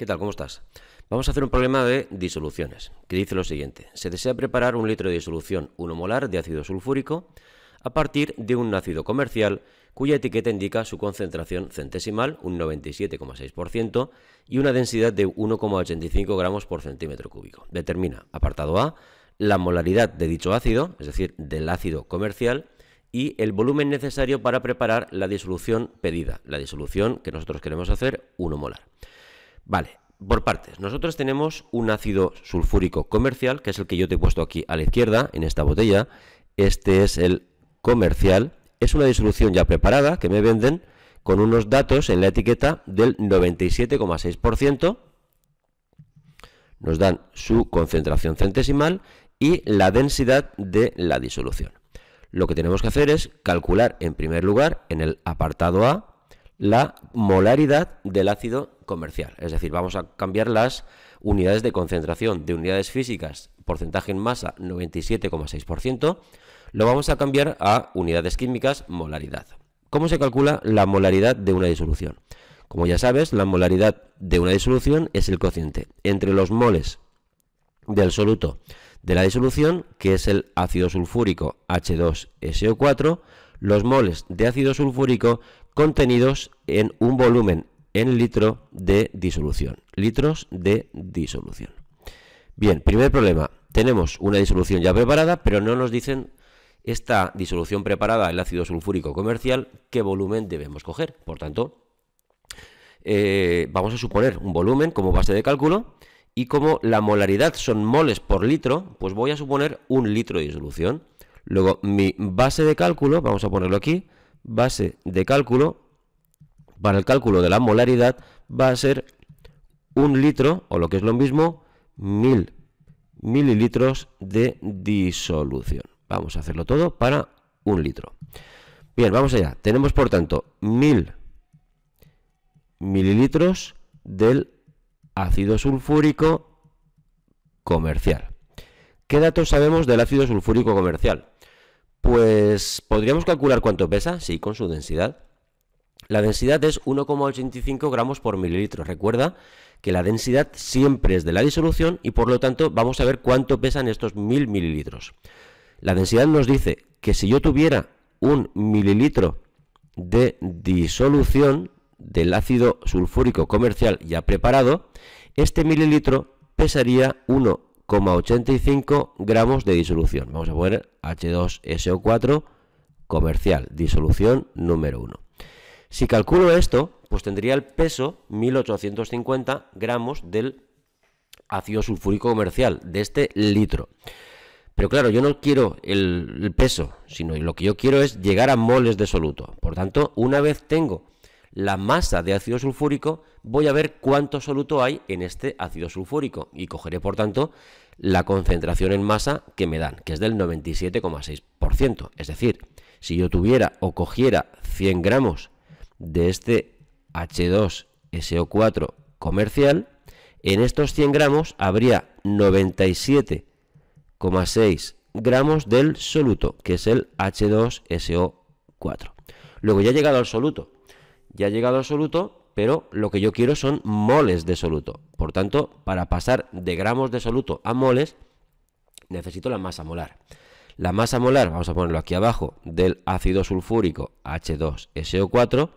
¿Qué tal? ¿Cómo estás? Vamos a hacer un problema de disoluciones, que dice lo siguiente. Se desea preparar un litro de disolución 1 molar de ácido sulfúrico a partir de un ácido comercial cuya etiqueta indica su concentración centesimal, un 97,6%, y una densidad de 1,85 gramos por centímetro cúbico. Determina, apartado A, la molaridad de dicho ácido, es decir, del ácido comercial, y el volumen necesario para preparar la disolución pedida, la disolución que nosotros queremos hacer 1 molar. Vale, por partes. Nosotros tenemos un ácido sulfúrico comercial, que es el que yo te he puesto aquí a la izquierda, en esta botella. Este es el comercial. Es una disolución ya preparada que me venden con unos datos en la etiqueta del 97,6%. Nos dan su concentración centesimal y la densidad de la disolución. Lo que tenemos que hacer es calcular en primer lugar en el apartado A la molaridad del ácido comercial. Es decir, vamos a cambiar las unidades de concentración de unidades físicas, porcentaje en masa 97,6%, lo vamos a cambiar a unidades químicas, molaridad. ¿Cómo se calcula la molaridad de una disolución? Como ya sabes, la molaridad de una disolución es el cociente entre los moles del soluto de la disolución, que es el ácido sulfúrico H2SO4, los moles de ácido sulfúrico contenidos en un volumen en litro de disolución. Litros de disolución. Bien, primer problema. Tenemos una disolución ya preparada, pero no nos dicen esta disolución preparada, el ácido sulfúrico comercial, qué volumen debemos coger. Por tanto, eh, vamos a suponer un volumen como base de cálculo y como la molaridad son moles por litro, pues voy a suponer un litro de disolución. Luego, mi base de cálculo, vamos a ponerlo aquí, base de cálculo para el cálculo de la molaridad va a ser un litro, o lo que es lo mismo, mil mililitros de disolución. Vamos a hacerlo todo para un litro. Bien, vamos allá. Tenemos, por tanto, mil mililitros del ácido sulfúrico comercial. ¿Qué datos sabemos del ácido sulfúrico comercial? Pues podríamos calcular cuánto pesa, sí, con su densidad. La densidad es 1,85 gramos por mililitro. Recuerda que la densidad siempre es de la disolución y por lo tanto vamos a ver cuánto pesan estos 1000 mililitros. La densidad nos dice que si yo tuviera un mililitro de disolución del ácido sulfúrico comercial ya preparado, este mililitro pesaría 1,85 gramos de disolución. Vamos a poner H2SO4 comercial, disolución número 1. Si calculo esto, pues tendría el peso 1850 gramos del ácido sulfúrico comercial, de este litro. Pero claro, yo no quiero el, peso, sino lo que yo quiero es llegar a moles de soluto. Por tanto, una vez tengo la masa de ácido sulfúrico, voy a ver cuánto soluto hay en este ácido sulfúrico y cogeré, por tanto, la concentración en masa que me dan, que es del 97,6%. Es decir, si yo tuviera o cogiera 100 gramos de este H2SO4 comercial, en estos 100 gramos habría 97,6 gramos del soluto, que es el H2SO4. Luego ya ha llegado al soluto, ya ha llegado al soluto, pero lo que yo quiero son moles de soluto. Por tanto, para pasar de gramos de soluto a moles, necesito la masa molar. La masa molar, vamos a ponerlo aquí abajo, del ácido sulfúrico H2SO4,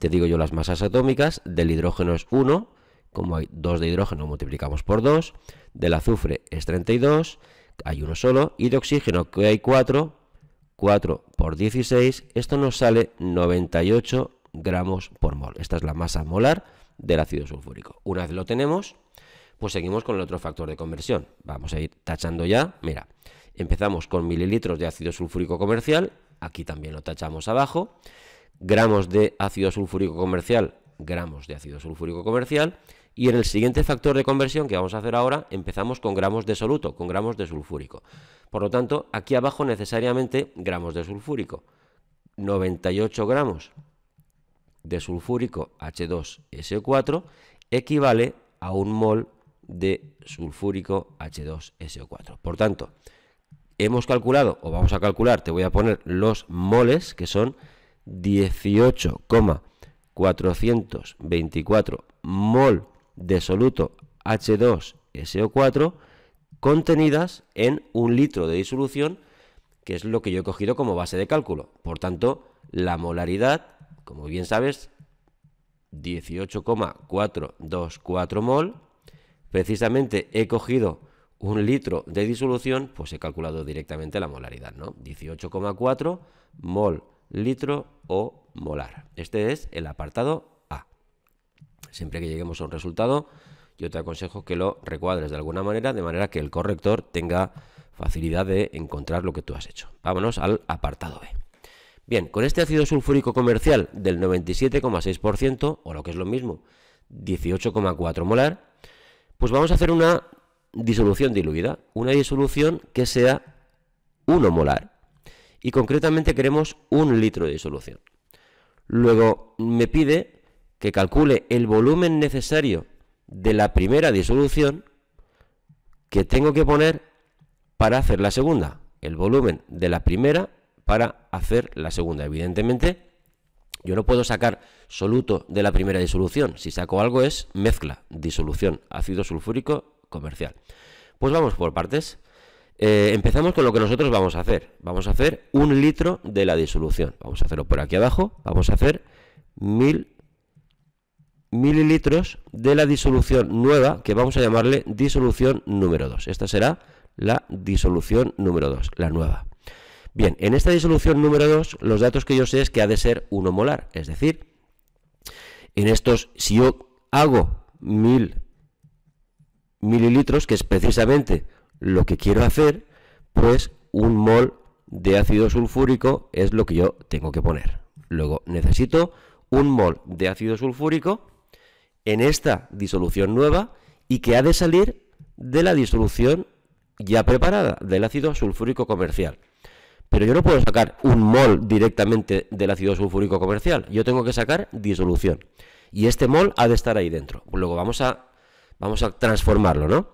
te digo yo las masas atómicas, del hidrógeno es 1, como hay 2 de hidrógeno multiplicamos por 2, del azufre es 32, hay uno solo, y de oxígeno que hay 4, 4 por 16, esto nos sale 98 gramos por mol. Esta es la masa molar del ácido sulfúrico. Una vez lo tenemos, pues seguimos con el otro factor de conversión. Vamos a ir tachando ya, mira, Empezamos con mililitros de ácido sulfúrico comercial, aquí también lo tachamos abajo, gramos de ácido sulfúrico comercial, gramos de ácido sulfúrico comercial, y en el siguiente factor de conversión que vamos a hacer ahora empezamos con gramos de soluto, con gramos de sulfúrico. Por lo tanto, aquí abajo necesariamente gramos de sulfúrico, 98 gramos de sulfúrico H2SO4 equivale a un mol de sulfúrico H2SO4. Por tanto, hemos calculado, o vamos a calcular, te voy a poner los moles, que son 18,424 mol de soluto H2SO4 contenidas en un litro de disolución, que es lo que yo he cogido como base de cálculo. Por tanto, la molaridad, como bien sabes, 18,424 mol. Precisamente he cogido un litro de disolución, pues he calculado directamente la molaridad, ¿no? 18,4 mol litro o molar. Este es el apartado A. Siempre que lleguemos a un resultado, yo te aconsejo que lo recuadres de alguna manera, de manera que el corrector tenga facilidad de encontrar lo que tú has hecho. Vámonos al apartado B. Bien, con este ácido sulfúrico comercial del 97,6%, o lo que es lo mismo, 18,4 molar, pues vamos a hacer una disolución diluida, una disolución que sea 1 molar. Y concretamente queremos un litro de disolución. Luego me pide que calcule el volumen necesario de la primera disolución que tengo que poner para hacer la segunda. El volumen de la primera para hacer la segunda. Evidentemente, yo no puedo sacar soluto de la primera disolución. Si saco algo es mezcla, disolución, ácido sulfúrico comercial. Pues vamos por partes. Eh, empezamos con lo que nosotros vamos a hacer. Vamos a hacer un litro de la disolución. Vamos a hacerlo por aquí abajo. Vamos a hacer mil mililitros de la disolución nueva que vamos a llamarle disolución número 2. Esta será la disolución número 2, la nueva. Bien, en esta disolución número 2 los datos que yo sé es que ha de ser 1 molar. Es decir, en estos, si yo hago mil mililitros, que es precisamente lo que quiero hacer, pues un mol de ácido sulfúrico es lo que yo tengo que poner. Luego necesito un mol de ácido sulfúrico en esta disolución nueva y que ha de salir de la disolución ya preparada, del ácido sulfúrico comercial. Pero yo no puedo sacar un mol directamente del ácido sulfúrico comercial, yo tengo que sacar disolución. Y este mol ha de estar ahí dentro. Luego vamos a Vamos a transformarlo, ¿no?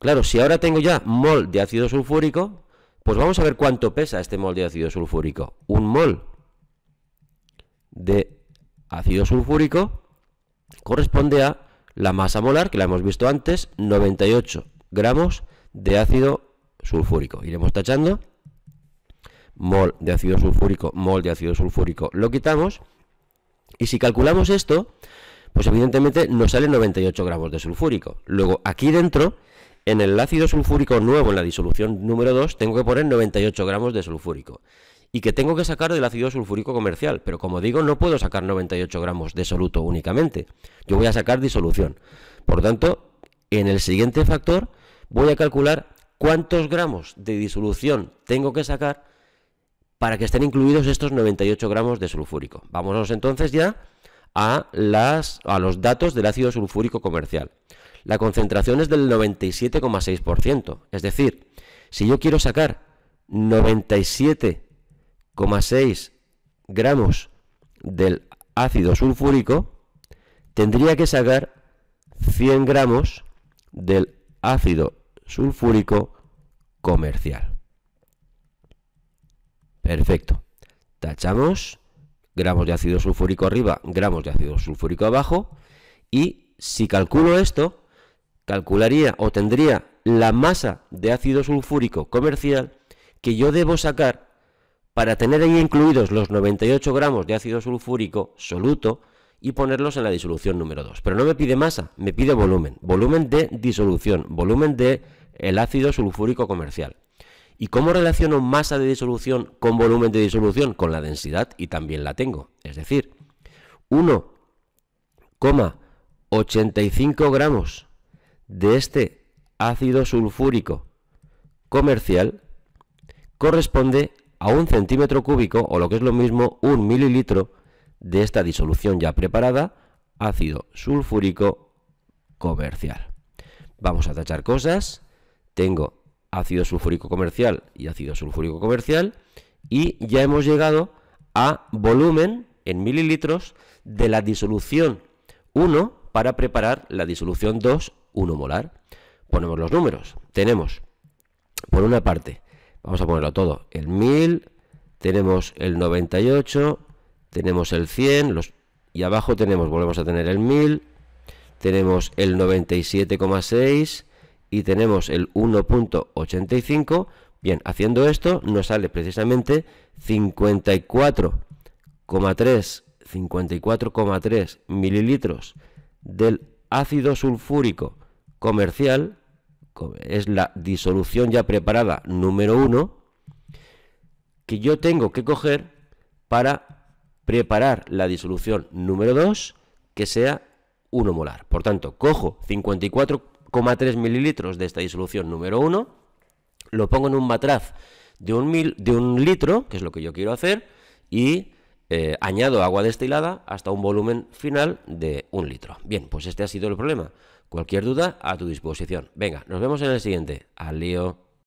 Claro, si ahora tengo ya mol de ácido sulfúrico, pues vamos a ver cuánto pesa este mol de ácido sulfúrico. Un mol de ácido sulfúrico corresponde a la masa molar, que la hemos visto antes, 98 gramos de ácido sulfúrico. Iremos tachando. Mol de ácido sulfúrico, mol de ácido sulfúrico, lo quitamos. Y si calculamos esto, pues evidentemente no sale 98 gramos de sulfúrico. Luego aquí dentro, en el ácido sulfúrico nuevo, en la disolución número 2, tengo que poner 98 gramos de sulfúrico. Y que tengo que sacar del ácido sulfúrico comercial. Pero como digo, no puedo sacar 98 gramos de soluto únicamente. Yo voy a sacar disolución. Por tanto, en el siguiente factor voy a calcular cuántos gramos de disolución tengo que sacar para que estén incluidos estos 98 gramos de sulfúrico. Vámonos entonces ya a, los datos del ácido sulfúrico comercial. La concentración es del 97,6%. Es decir, si yo quiero sacar 97,6 gramos del ácido sulfúrico, tendría que sacar 100 gramos del ácido sulfúrico comercial. Perfecto. Tachamos gramos de ácido sulfúrico arriba, gramos de ácido sulfúrico abajo, y si calculo esto, calcularía o tendría la masa de ácido sulfúrico comercial que yo debo sacar para tener ahí incluidos los 98 gramos de ácido sulfúrico soluto y ponerlos en la disolución número 2. Pero no me pide masa, me pide volumen, volumen de disolución, volumen de el ácido sulfúrico comercial. ¿Y cómo relaciono masa de disolución con volumen de disolución? Con la densidad y también la tengo. Es decir, 1,85 gramos de este ácido sulfúrico comercial corresponde a un centímetro cúbico o lo que es lo mismo un mililitro de esta disolución ya preparada, ácido sulfúrico comercial. Vamos a tachar cosas. Tengo ácido sulfúrico comercial y ácido sulfúrico comercial y ya hemos llegado a volumen en mililitros de la disolución 1 para preparar la disolución 2 1 molar. Ponemos los números. Tenemos, por una parte, vamos a ponerlo todo, el 1000, tenemos el 98, tenemos el 100, los, y abajo tenemos, volvemos a tener el 1000, tenemos el 97,6, y tenemos el 1.85, bien, haciendo esto nos sale precisamente 54,3 54,3 mililitros del ácido sulfúrico comercial, es la disolución ya preparada número 1, que yo tengo que coger para preparar la disolución número 2, que sea 1 molar. Por tanto, cojo 54 3 mililitros de esta disolución número 1, lo pongo en un matraz de un, de litro, que es lo que yo quiero hacer, y eh, añado agua destilada hasta un volumen final de un litro. Bien, pues este ha sido el problema. Cualquier duda a tu disposición. Venga, nos vemos en el siguiente. Al lío.